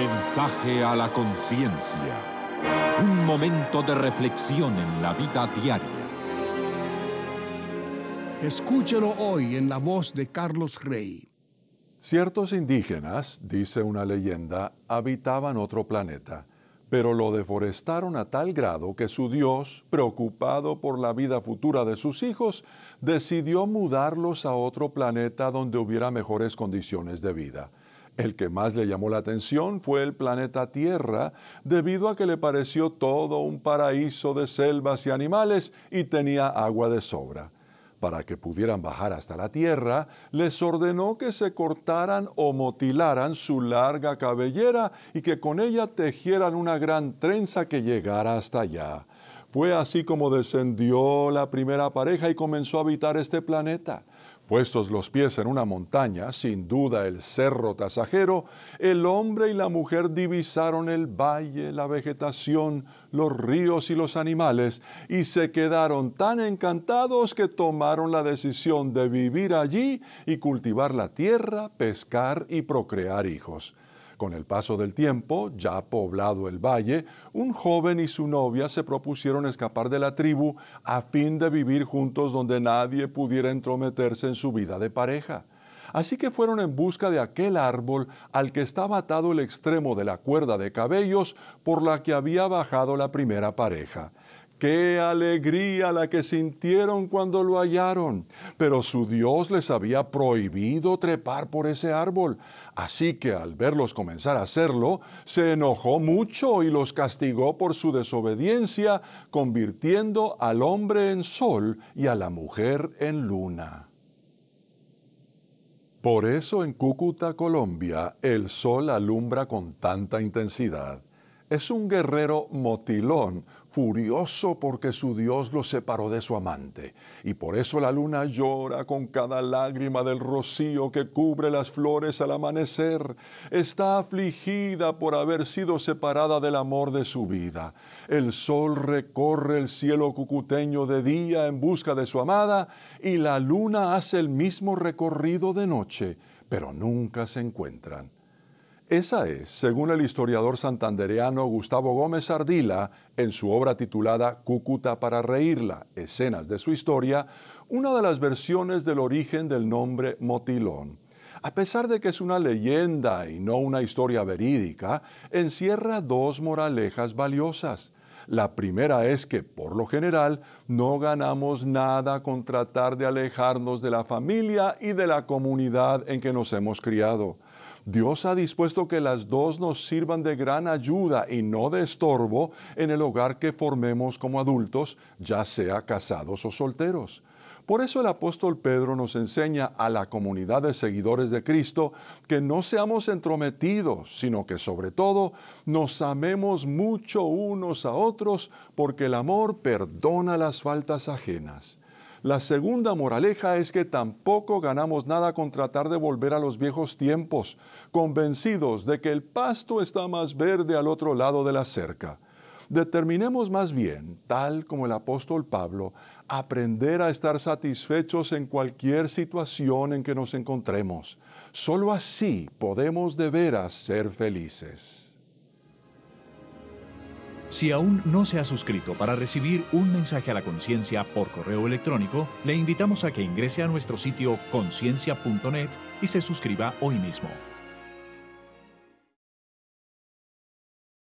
Mensaje a la conciencia. Un momento de reflexión en la vida diaria. Escúchelo hoy en la voz de Carlos Rey. Ciertos indígenas, dice una leyenda, habitaban otro planeta, pero lo deforestaron a tal grado que su dios, preocupado por la vida futura de sus hijos, decidió mudarlos a otro planeta donde hubiera mejores condiciones de vida. El que más le llamó la atención fue el planeta Tierra, debido a que le pareció todo un paraíso de selvas y animales y tenía agua de sobra. Para que pudieran bajar hasta la tierra, les ordenó que se cortaran o motilaran su larga cabellera y que con ella tejieran una gran trenza que llegara hasta allá. Fue así como descendió la primera pareja y comenzó a habitar este planeta Puestos los pies en una montaña, sin duda el cerro tasajero, el hombre y la mujer divisaron el valle, la vegetación, los ríos y los animales, y se quedaron tan encantados que tomaron la decisión de vivir allí y cultivar la tierra, pescar y procrear hijos. Con el paso del tiempo, ya poblado el valle, un joven y su novia se propusieron escapar de la tribu a fin de vivir juntos donde nadie pudiera entrometerse en su vida de pareja. Así que fueron en busca de aquel árbol al que estaba atado el extremo de la cuerda de cabellos por la que había bajado la primera pareja. Qué alegría la que sintieron cuando lo hallaron. Pero su Dios les había prohibido trepar por ese árbol. Así que al verlos comenzar a hacerlo, se enojó mucho y los castigó por su desobediencia, convirtiendo al hombre en sol y a la mujer en luna. Por eso en Cúcuta, Colombia, el sol alumbra con tanta intensidad es un guerrero motilón, furioso porque su Dios lo separó de su amante. Y por eso la luna llora con cada lágrima del rocío que cubre las flores al amanecer. Está afligida por haber sido separada del amor de su vida. El sol recorre el cielo cucuteño de día en busca de su amada y la luna hace el mismo recorrido de noche, pero nunca se encuentran. Esa es, según el historiador santandereano Gustavo Gómez Ardila, en su obra titulada Cúcuta para reírla, escenas de su historia, una de las versiones del origen del nombre Motilón. A pesar de que es una leyenda y no una historia verídica, encierra dos moralejas valiosas. La primera es que, por lo general, no ganamos nada con tratar de alejarnos de la familia y de la comunidad en que nos hemos criado. Dios ha dispuesto que las dos nos sirvan de gran ayuda y no de estorbo en el hogar que formemos como adultos, ya sea casados o solteros. Por eso el apóstol Pedro nos enseña a la comunidad de seguidores de Cristo que no seamos entrometidos, sino que sobre todo nos amemos mucho unos a otros, porque el amor perdona las faltas ajenas. La segunda moraleja es que tampoco ganamos nada con tratar de volver a los viejos tiempos, convencidos de que el pasto está más verde al otro lado de la cerca. Determinemos más bien, tal como el apóstol Pablo, aprender a estar satisfechos en cualquier situación en que nos encontremos. Solo así podemos de veras ser felices. Si aún no se ha suscrito para recibir un mensaje a la conciencia por correo electrónico, le invitamos a que ingrese a nuestro sitio conciencia.net y se suscriba hoy mismo.